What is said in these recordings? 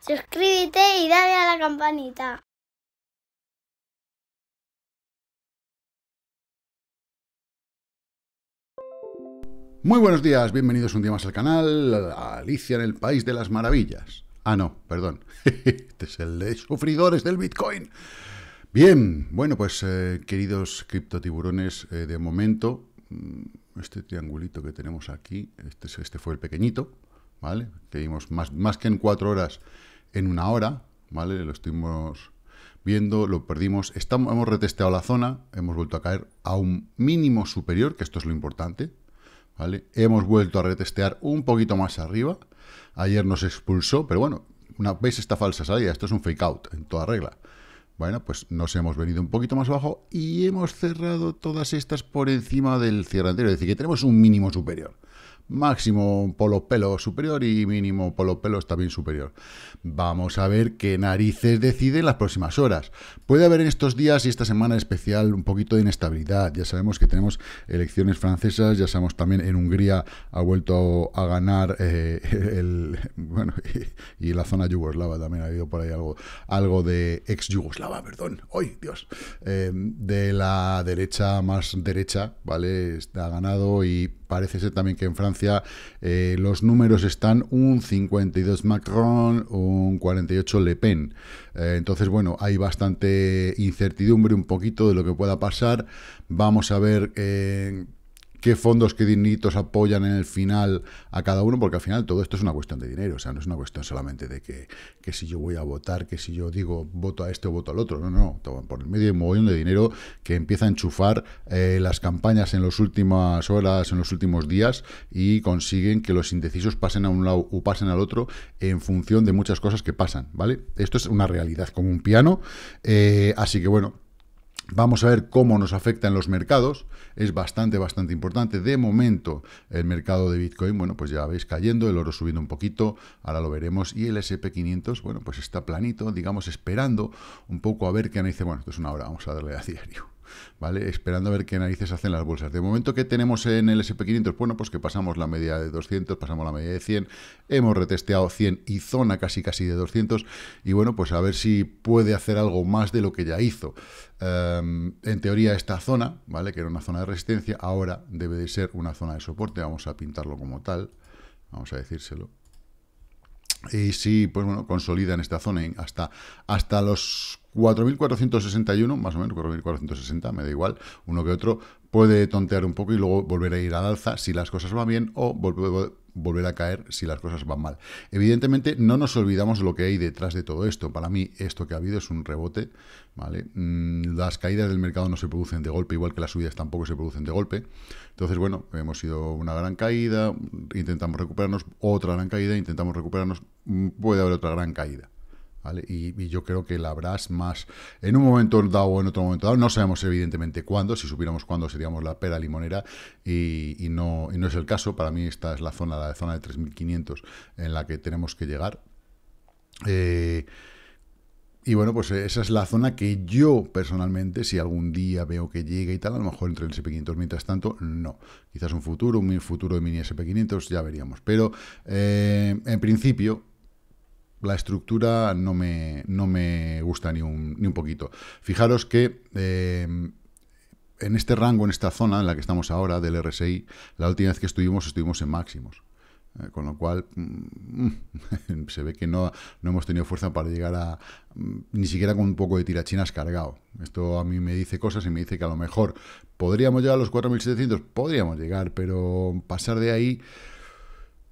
Suscríbete y dale a la campanita. Muy buenos días, bienvenidos un día más al canal Alicia en el País de las Maravillas. Ah, no, perdón. Este es el de sufridores del Bitcoin. Bien, bueno, pues eh, queridos criptotiburones, tiburones eh, de momento, mm, este triangulito que tenemos aquí, este, este fue el pequeñito, ¿vale? Que vimos más que en cuatro horas en una hora, ¿vale? Lo estuvimos viendo, lo perdimos. hemos retesteado la zona, hemos vuelto a caer a un mínimo superior, que esto es lo importante, ¿vale? Hemos vuelto a retestear un poquito más arriba. Ayer nos expulsó, pero bueno, una, veis esta falsa salida, esto es un fake out en toda regla. Bueno, pues nos hemos venido un poquito más abajo y hemos cerrado todas estas por encima del cierre anterior, es decir, que tenemos un mínimo superior máximo polopelo superior y mínimo por los pelos también superior. Vamos a ver qué narices deciden las próximas horas. Puede haber en estos días y esta semana especial un poquito de inestabilidad. Ya sabemos que tenemos elecciones francesas, ya sabemos también en Hungría ha vuelto a ganar eh, el... bueno, y, en la zona yugoslava también ha habido por ahí algo, algo de ex yugoslava, perdón, hoy, Dios, em, de la derecha más derecha, ¿vale? Ha ganado y parece ser también que en Francia eh, los números están un 52 Macron, un 48 Le Pen. Eh, entonces, bueno, hay bastante incertidumbre un poquito de lo que pueda pasar. Vamos a ver... Eh, qué fondos, qué dinitos apoyan en el final a cada uno, porque al final todo esto es una cuestión de dinero, o sea, no es una cuestión solamente de que, que si yo voy a votar, que si yo digo voto a este o voto al otro, no, no, toman por el medio de un mogollón de dinero que empieza a enchufar eh, las campañas en las últimas horas, en los últimos días, y consiguen que los indecisos pasen a un lado o pasen al otro en función de muchas cosas que pasan, ¿vale? Esto es una realidad como un piano, eh, así que bueno, Vamos a ver cómo nos afecta en los mercados. Es bastante, bastante importante. De momento, el mercado de Bitcoin, bueno, pues ya veis cayendo, el oro subiendo un poquito, ahora lo veremos. Y el SP500, bueno, pues está planito, digamos, esperando un poco a ver qué dice Bueno, entonces es una hora, vamos a darle a diario. ¿vale? Esperando a ver qué narices hacen las bolsas. De momento, ¿qué tenemos en el SP500? Bueno, pues que pasamos la media de 200, pasamos la media de 100, hemos retesteado 100 y zona casi casi de 200, y bueno, pues a ver si puede hacer algo más de lo que ya hizo. Em, en teoría esta zona, ¿vale? Que era una zona de resistencia, ahora debe de ser una zona de soporte, vamos a pintarlo como tal, vamos a decírselo. Y si, pues bueno, consolida en esta zona hasta, hasta los 4.461, más o menos, 4.460, me da igual, uno que otro, puede tontear un poco y luego volver a ir al alza si las cosas van bien o volver, a caer si las cosas van mal. Evidentemente, no nos olvidamos lo que hay detrás de todo esto. Para mí, esto que ha habido es un rebote, ¿vale? Mm, las caídas del mercado no se producen de golpe, igual que las subidas tampoco se producen de golpe. Entonces, bueno, hemos sido una gran caída, intentamos recuperarnos, otra gran caída, intentamos recuperarnos, mm, puede haber otra gran caída. Y, yo creo que la habrás más en un momento dado o en otro momento dado. No sabemos evidentemente cuándo, si supiéramos cuándo seríamos la pera limonera y, no, no es el caso. Para mí esta es la zona, la zona de 3.500 en la que tenemos que llegar. Eh, y bueno, pues eh, esa es la zona que yo personalmente, si algún día veo que llegue y tal, a lo mejor entre el SP500. Mientras tanto, no. Quizás un futuro, un futuro de mini SP500, ya veríamos. Pero eh, en principio, la estructura no me, no me gusta ni un, ni un poquito. Fijaros que eh, en este rango, en esta zona en la que estamos ahora del RSI, la última vez que estuvimos, estuvimos en máximos. Eh, con lo cual, mm, se ve que no, no hemos tenido fuerza para llegar a... Mm, ni siquiera con un poco de tirachinas cargado. Esto a mí me dice cosas y me dice que a lo mejor podríamos llegar a los 4.700, podríamos llegar, pero pasar de ahí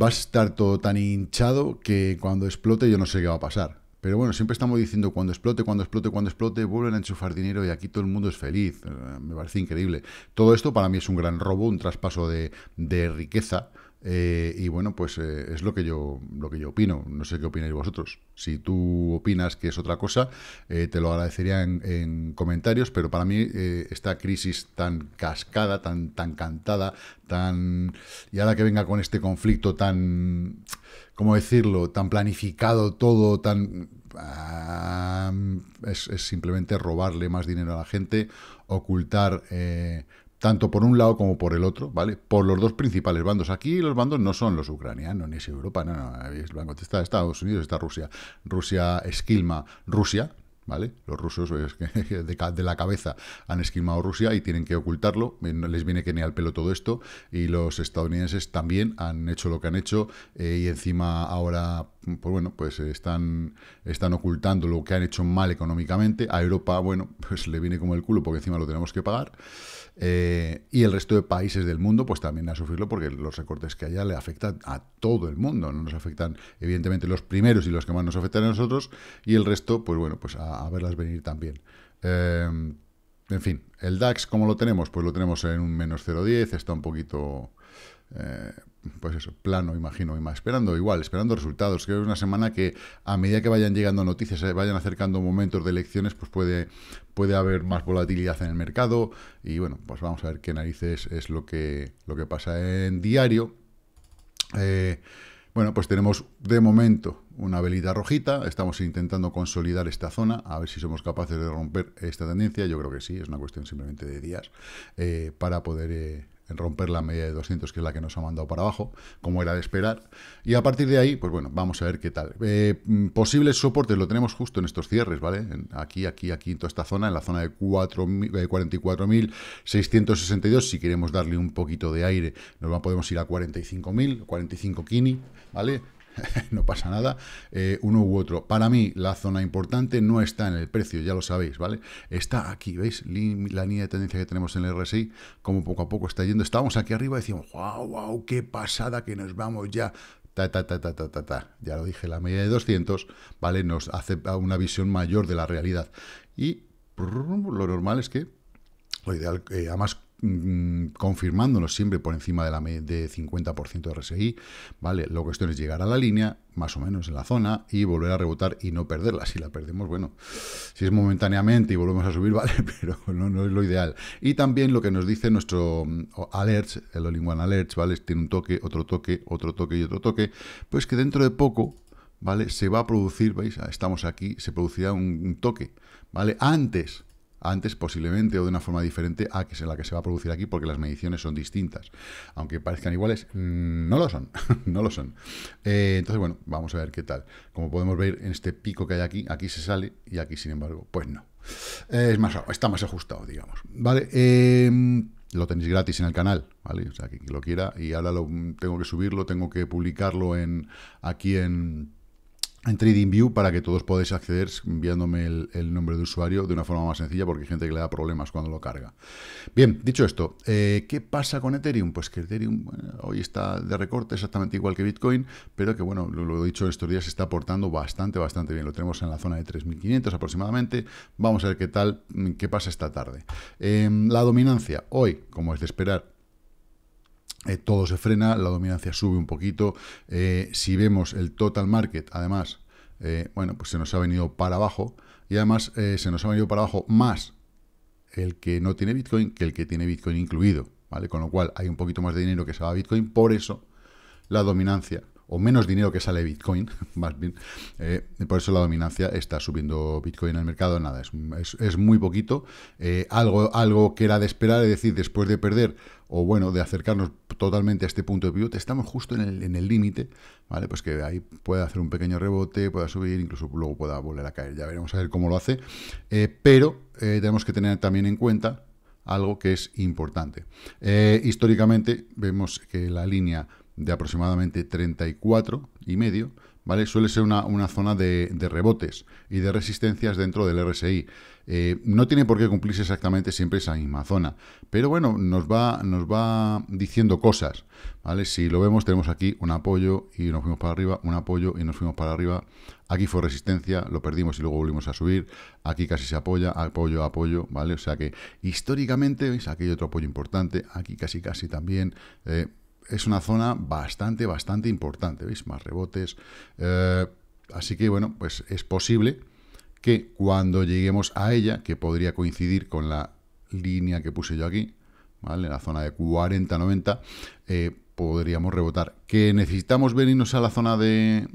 va a estar todo tan hinchado que cuando explote yo no sé qué va a pasar. Pero bueno, siempre estamos diciendo cuando explote, cuando explote, cuando explote, vuelven a enchufar dinero y aquí todo el mundo es feliz. Eh, me parece increíble. Todo esto para mí es un gran robo, un traspaso de, de riqueza eh, y bueno, pues eh, es lo que yo lo que yo opino. No sé qué opináis vosotros. Si tú opinas que es otra cosa, eh, te lo agradecería en, comentarios. Pero para mí esta crisis tan cascada, tan tan cantada, tan y ahora que venga con este conflicto tan, cómo decirlo, tan planificado todo, tan ah, es, simplemente robarle más dinero a la gente, ocultar tanto por un lado como por el otro, ¿vale? Por los dos principales bandos. Aquí los bandos no son los ucranianos, ni es Europa, no, no, es está Estados Unidos, está Rusia. Rusia esquilma Rusia, ¿vale? Los rusos pues, de, la cabeza han esquilmado Rusia y tienen que ocultarlo, eh, no les viene que ni al pelo todo esto, y los estadounidenses también han hecho lo que han hecho, eh, y encima ahora pues bueno, pues están, están ocultando lo que han hecho mal económicamente. A Europa, bueno, pues le viene como el culo porque encima lo tenemos que pagar. Eh, y el resto de países del mundo, pues también a sufrirlo porque los recortes que haya le afectan a todo el mundo. No nos afectan, evidentemente, los primeros y los que más nos afectan a nosotros. Y el resto, pues bueno, pues a, verlas venir también. Eh, en fin, el DAX, ¿cómo lo tenemos? Pues lo tenemos en un menos 0,10, está un poquito... Eh, pues eso, plano, imagino, y más esperando igual, esperando resultados. Creo que es una semana que a medida que vayan llegando noticias, se eh, vayan acercando momentos de elecciones, pues puede, puede haber más volatilidad en el mercado. Y bueno, pues vamos a ver qué narices es lo que, lo que pasa en diario. Eh, bueno, pues tenemos de momento una velita rojita, estamos intentando consolidar esta zona, a ver si somos capaces de romper esta tendencia, yo creo que sí, es una cuestión simplemente de días, eh, para poder romper la media de 200, que es la que nos ha mandado para abajo, como era de esperar. Y a partir de ahí, pues bueno, vamos a ver qué tal. Eh, posibles soportes lo tenemos justo en estos cierres, ¿vale? aquí, aquí, aquí, en toda esta zona, en la zona de 44.662. Si queremos darle un poquito de aire, nos podemos ir a 45.000, 45 kini, ¿vale? no pasa nada, eh, uno u otro. Para mí, la zona importante no está en el precio, ya lo sabéis, ¿vale? Está aquí, ¿veis? La línea de tendencia que tenemos en el RSI, como poco a poco está yendo. Estábamos aquí arriba y decíamos, wow, wow, qué pasada que nos vamos ya. Ta, ta, ta, ta, ta, ta, Ya lo dije, la media de 200, ¿vale? Nos hace una visión mayor de la realidad. Y lo normal es que, lo ideal, eh, además Mm, confirmándonos siempre por encima de la de 50% de RSI, ¿vale? Lo cuestión es llegar a la línea, más o menos en la zona, y volver a rebotar y no perderla. Si la perdemos, bueno, si es momentáneamente y volvemos a subir, vale, pero no, no es lo ideal. Y también lo que nos dice nuestro mm, alert, el all one Alert, ¿vale? Este tiene un toque, otro toque, otro toque y otro toque, pues que dentro de poco, ¿vale? Se va a producir, ¿veis? Ah, estamos aquí, se producirá un toque, ¿vale? Antes antes posiblemente o de una forma diferente a que la que se va a producir aquí porque las mediciones son distintas. Aunque parezcan iguales, mm, no lo son, no lo son. Eh, entonces, bueno, vamos a ver qué tal. Como podemos ver en este pico que hay aquí, aquí se sale y aquí, sin embargo, pues no. Eh, es más, está más ajustado, digamos. Vale, em, lo tenéis gratis en el canal, ¿vale? O sea, quien lo quiera y ahora lo tengo que subirlo, tengo que publicarlo en aquí en en TradingView para que todos podáis acceder enviándome el, nombre de usuario de una forma más sencilla porque hay gente que le da problemas cuando lo carga. Bien, dicho esto, eh, ¿qué pasa con Ethereum? Pues que Ethereum hoy está de recorte exactamente igual que Bitcoin, pero que bueno, lo, he dicho estos días, se está portando bastante, bastante bien. Lo tenemos en la zona de 3.500 aproximadamente. Vamos a ver qué tal, qué pasa esta tarde. Em, la dominancia, hoy, como es de esperar, eh, todo se frena, la dominancia sube un poquito. Eh, si vemos el total market, además, eh, bueno, pues se nos ha venido para abajo. Y además se nos ha venido para abajo más el que no tiene Bitcoin que el que tiene Bitcoin incluido. ¿vale? Con lo cual hay un poquito más de dinero que se va a Bitcoin. Por eso la dominancia o menos dinero que sale Bitcoin, más bien, eh, por eso la dominancia está subiendo Bitcoin en el mercado, nada, es, es, muy poquito, eh, algo, algo que era de esperar, es decir, después de perder, o bueno, de acercarnos totalmente a este punto de pivote... estamos justo en el límite, ¿vale? Pues que ahí pueda hacer un pequeño rebote, pueda subir, incluso luego pueda volver a caer, ya veremos a ver cómo lo hace, eh, pero tenemos que tener también en cuenta algo que es importante. históricamente vemos que la línea de aproximadamente 34 y medio, ¿vale? Suele ser una, una zona de, rebotes y de resistencias dentro del RSI. Eh, no tiene por qué cumplirse exactamente siempre esa misma zona, pero bueno, nos va, nos va diciendo cosas, ¿vale? Si lo vemos, tenemos aquí un apoyo y nos fuimos para arriba, un apoyo y nos fuimos para arriba. Aquí fue resistencia, lo perdimos y luego volvimos a subir. Aquí casi se apoya, apoyo, apoyo, ¿vale? O sea que históricamente, ¿veis? Aquí hay otro apoyo importante, aquí casi, casi también... Eh, es una zona bastante, bastante importante, ¿veis? Más rebotes. Eh, así que, bueno, pues es posible que cuando lleguemos a ella, que podría coincidir con la línea que puse yo aquí, ¿vale? En la zona de 40-90, eh, podríamos rebotar. ¿Que necesitamos venirnos a la zona de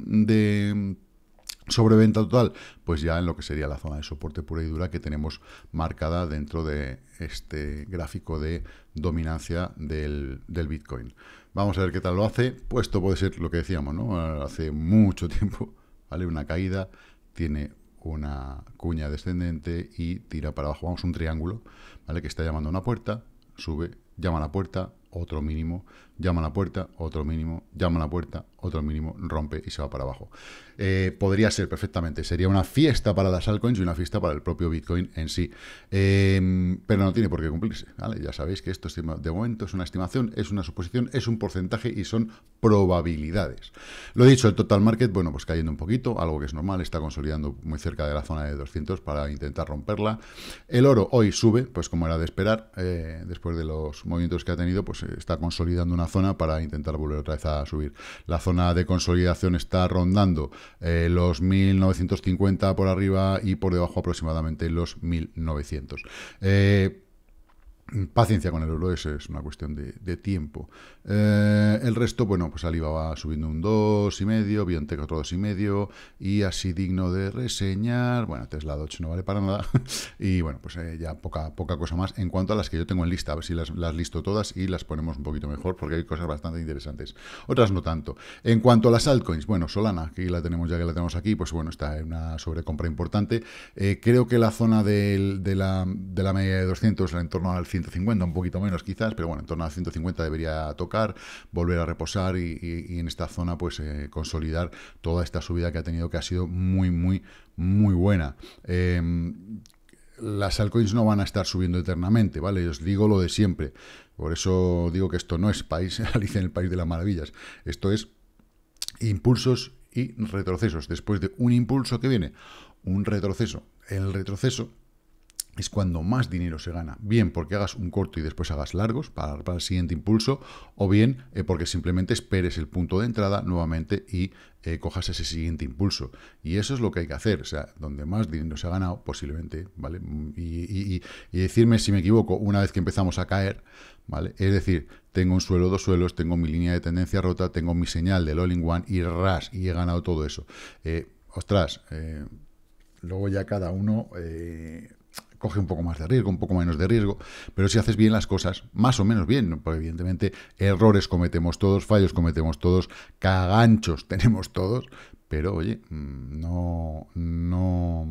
Sobreventa total, pues ya en lo que sería la zona de soporte pura y dura que tenemos marcada dentro de este gráfico de dominancia del, del Bitcoin. Vamos a ver qué tal lo hace. Pues esto puede ser lo que decíamos, ¿no? Hace mucho tiempo, ¿vale? Una caída, tiene una cuña descendente y tira para abajo. Vamos, un triángulo, ¿vale? Que está llamando a una puerta, sube, llama a la puerta, otro mínimo, llama a la puerta, otro mínimo, llama a la puerta, otro mínimo, rompe y se va para abajo. Eh, podría ser perfectamente, sería una fiesta para las altcoins y una fiesta para el propio Bitcoin en sí. Em, pero no tiene por qué cumplirse, Ya sabéis que esto de momento es una estimación, es una suposición, es un porcentaje y son probabilidades. Lo dicho, el total market, bueno, pues cayendo un poquito, algo que es normal, está consolidando muy cerca de la zona de 200 para intentar romperla. El oro hoy sube, pues como era de esperar, eh, después de los movimientos que ha tenido, pues eh, está consolidando una zona para intentar volver otra vez a subir. La zona de consolidación está rondando eh, los 1950 por arriba y por debajo aproximadamente los 1900. Paciencia con el euro, eso es una cuestión de, tiempo. Eh, el resto, bueno, pues va subiendo un 2,5, Biontech otro 2,5, y así digno de reseñar, bueno, Tesla 8 no vale para nada, y bueno, pues eh, ya poca, poca cosa más en cuanto a las que yo tengo en lista, a ver si las, listo todas y las ponemos un poquito mejor, porque hay cosas bastante interesantes, otras no tanto. En cuanto a las altcoins, bueno, Solana, que la tenemos ya que la tenemos aquí, pues bueno, está en una sobrecompra importante. Eh, creo que la zona de, la, de la media de 200, en torno al 100, 150, un poquito menos quizás, pero bueno, en torno a 150 debería tocar, volver a reposar y, en esta zona pues eh, consolidar toda esta subida que ha tenido que ha sido muy, muy, muy buena. Em, las altcoins no van a estar subiendo eternamente, ¿vale? os digo lo de siempre. Por eso digo que esto no es país, Alice, en el país de las maravillas. Esto es impulsos y retrocesos. Después de un impulso que viene, un retroceso. El retroceso es cuando más dinero se gana. Bien porque hagas un corto y después hagas largos para, el siguiente impulso, o bien eh, porque simplemente esperes el punto de entrada nuevamente y eh, cojas ese siguiente impulso. Y eso es lo que hay que hacer. O sea, donde más dinero se ha ganado, posiblemente, ¿vale? Y, decirme si me equivoco una vez que empezamos a caer, ¿vale? Es decir, tengo un suelo, dos suelos, tengo mi línea de tendencia rota, tengo mi señal del all-in-one y ras, y he ganado todo eso. Eh, ostras, luego ya cada uno coge un poco más de riesgo, un poco menos de riesgo, pero si haces bien las cosas, más o menos bien, porque evidentemente errores cometemos todos, fallos cometemos todos, caganchos tenemos todos, pero oye, mm, no, no,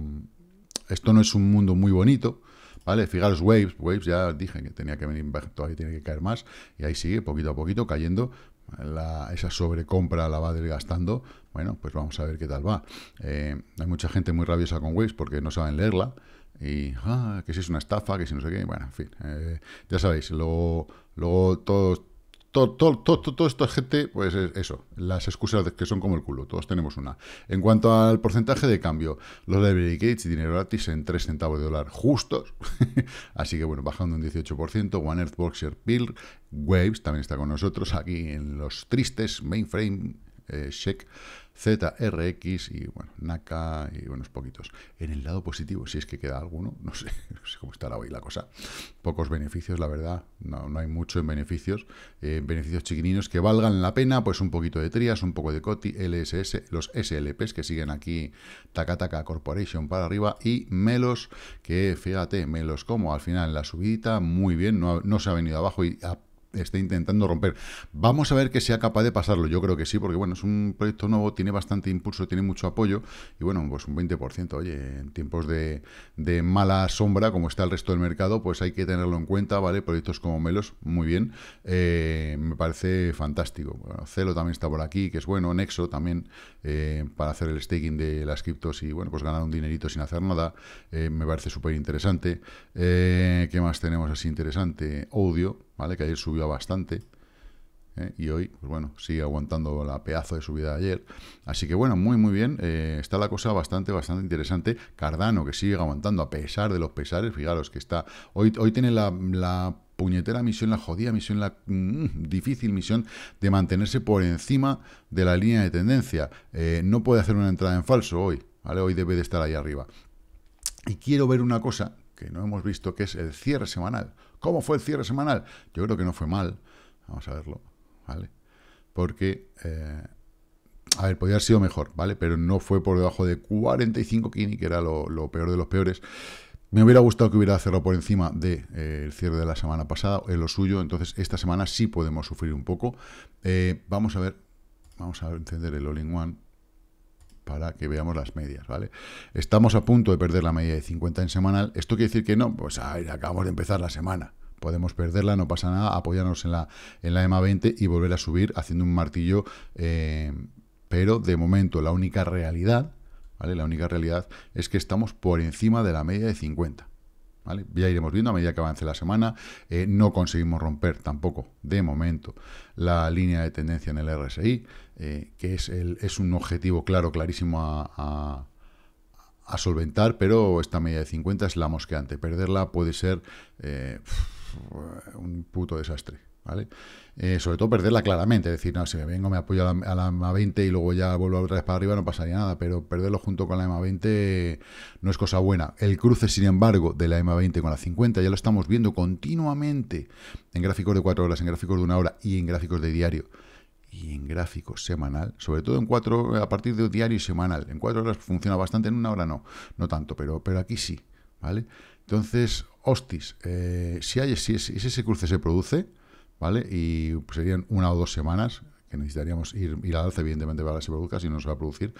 esto no es un mundo muy bonito, ¿vale? Fijaros, Waves, Waves ya dije que tenía que venir, todavía tiene que caer más, y ahí sigue poquito a poquito cayendo, esa sobrecompra la va desgastando, bueno, pues vamos a ver qué tal va. Eh, hay mucha gente muy rabiosa con Waves porque no saben leerla, y ah, que si es una estafa, que si no sé qué, bueno, en fin, eh, ya sabéis, luego, luego todos, todo, todo, todo, todo, esta gente, pues eso, las excusas que son como el culo, todos tenemos una. En cuanto al porcentaje de cambio, los de gates y dinero gratis en 3 centavos de dólar justos, así que bueno, bajando un 18%, One Earth Boxer Pill, Waves también está con nosotros aquí en los tristes mainframe Check eh, ZRX y bueno, NACA y unos poquitos. En el lado positivo, si es que queda alguno, no sé, no sé cómo estará hoy la cosa. Pocos beneficios, la verdad, no, no hay mucho en beneficios. Eh, en beneficios chiquininos que valgan la pena, pues un poquito de Trias, un poco de Coti, LSS, los SLPs que siguen aquí, Takataka Corporation para arriba y Melos, que fíjate, Melos como al final la subida muy bien, no, no se ha venido abajo y ha está intentando romper. Vamos a ver que sea capaz de pasarlo. Yo creo que sí, porque bueno, es un proyecto nuevo, tiene bastante impulso, tiene mucho apoyo. Y bueno, pues un 20%, oye, en tiempos de, de mala sombra, como está el resto del mercado, pues hay que tenerlo en cuenta, ¿vale? Proyectos como Melos, muy bien. Eh, me parece fantástico. Bueno, Celo también está por aquí, que es bueno. Nexo también, eh, para hacer el staking de las criptos y bueno, pues ganar un dinerito sin hacer nada. Eh, me parece súper interesante. ¿Qué más tenemos así interesante? Audio, ¿vale? Que ayer subió bastante. ¿eh? Y hoy, pues bueno, sigue aguantando la pedazo de subida de ayer. Así que bueno, muy muy bien. Eh, está la cosa bastante, bastante interesante. Cardano que sigue aguantando a pesar de los pesares. Fijaros que está. Hoy, hoy tiene la, puñetera misión, la jodida misión, la mm, difícil misión de mantenerse por encima de la línea de tendencia. Eh, no puede hacer una entrada en falso hoy, ¿vale? Hoy debe de estar ahí arriba. Y quiero ver una cosa que no hemos visto, que es el cierre semanal. ¿Cómo fue el cierre semanal? Yo creo que no fue mal. Vamos a verlo, ¿vale? Porque, eh, a ver, podría haber sido mejor, ¿vale? Pero no fue por debajo de 45 Kini, que era lo, peor de los peores. Me hubiera gustado que hubiera cerrado por encima del eh, cierre de la semana pasada, en lo suyo, entonces esta semana sí podemos sufrir un poco. Eh, vamos a ver, vamos a encender el all-in-one para que veamos las medias, ¿vale? Estamos a punto de perder la media de 50 en semanal. ¿Esto quiere decir que no? Pues acabamos de empezar la semana. Podemos perderla, no pasa nada, apoyarnos en la, en la EMA 20 y volver a subir haciendo un martillo. Eh, pero de momento la única realidad, ¿vale? La única realidad es que estamos por encima de la media de 50. ¿Vale? Ya iremos viendo a medida que avance la semana. Eh, no conseguimos romper tampoco, de momento, la línea de tendencia en el RSI. Eh, que es, el, es, un objetivo claro, clarísimo a, solventar, pero esta media de 50 es la mosqueante. Perderla puede ser eh, un puto desastre. ¿Vale? Eh, sobre todo perderla claramente, es decir, no, si me vengo, me apoyo a la, 20 y luego ya vuelvo otra vez para arriba, no pasaría nada, pero perderlo junto con la EMA 20 no es cosa buena. El cruce, sin embargo, de la EMA 20 con la 50 ya lo estamos viendo continuamente en gráficos de 4 horas, en gráficos de una hora y en gráficos de diario y en gráfico semanal, sobre todo en cuatro, a partir de diario y semanal. En cuatro horas funciona bastante, en una hora no, no tanto, pero, pero aquí sí, ¿vale? Entonces, hostis, eh, si, hay, si, ese cruce se produce, ¿vale? Y pues, serían una o dos semanas, que necesitaríamos ir, ir al alza, evidentemente, para que se produzca, si no se va a producir,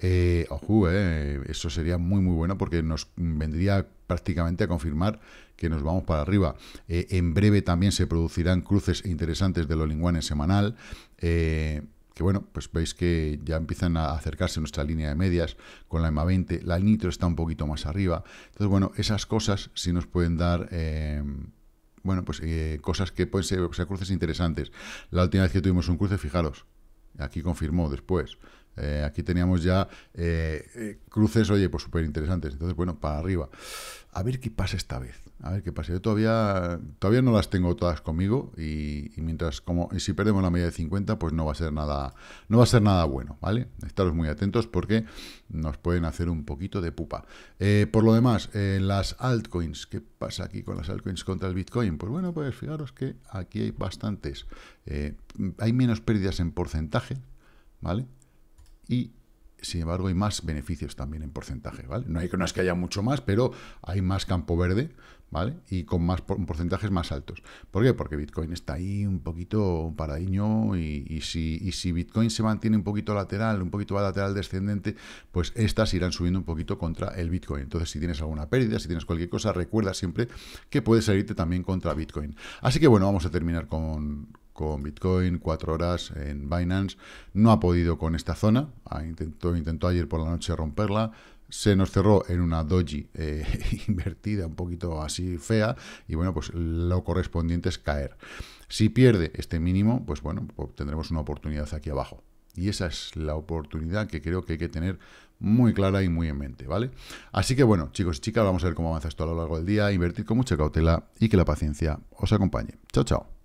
eh, ojo, eh, eso sería muy muy bueno porque nos vendría prácticamente a confirmar que nos vamos para arriba. Eh, en breve también se producirán cruces interesantes de los lingüanes semanal. que bueno, pues veis que ya empiezan a acercarse nuestra línea de medias con la EMA 20. La Nitro está un poquito más arriba. Entonces, bueno, esas cosas sí nos pueden dar bueno, pues cosas que pueden ser, cruces interesantes. La última vez que tuvimos un cruce, fijaros, aquí confirmó después, eh, aquí teníamos ya eh, eh, cruces, oye, pues súper interesantes. Entonces, bueno, para arriba. A ver qué pasa esta vez. A ver qué pasa. Yo todavía, todavía no las tengo todas conmigo y, mientras como si perdemos la media de 50, pues no va a ser nada, no va a ser nada bueno, ¿vale? Estaros muy atentos porque nos pueden hacer un poquito de pupa. por lo demás, las altcoins. ¿Qué pasa aquí con las altcoins contra el Bitcoin? Pues bueno, pues fijaros que aquí hay bastantes. hay menos pérdidas en porcentaje, ¿vale? y sin embargo, hay más beneficios también en porcentaje, ¿vale? No, hay, no es que haya mucho más, pero hay más campo verde, ¿vale? Y con más porcentajes más altos. ¿Por qué? Porque Bitcoin está ahí un poquito paradiño y, si, Bitcoin se mantiene un poquito lateral, un poquito a lateral descendente, pues estas irán subiendo un poquito contra el Bitcoin. Entonces, si tienes alguna pérdida, si tienes cualquier cosa, recuerda siempre que puedes salirte también contra Bitcoin. Así que bueno, vamos a terminar con, con Bitcoin, cuatro horas en Binance. No ha podido con esta zona, intentó, ayer por la noche romperla, se nos cerró en una doji eh, invertida, un poquito así fea, y bueno, pues lo correspondiente es caer. Si pierde este mínimo, pues bueno, pues tendremos una oportunidad aquí abajo. Y esa es la oportunidad que creo que hay que tener muy clara y muy en mente, ¿vale? Así que bueno, chicos y chicas, vamos a ver cómo avanza esto a lo largo del día, invertir con mucha cautela y que la paciencia os acompañe. Chao, chao.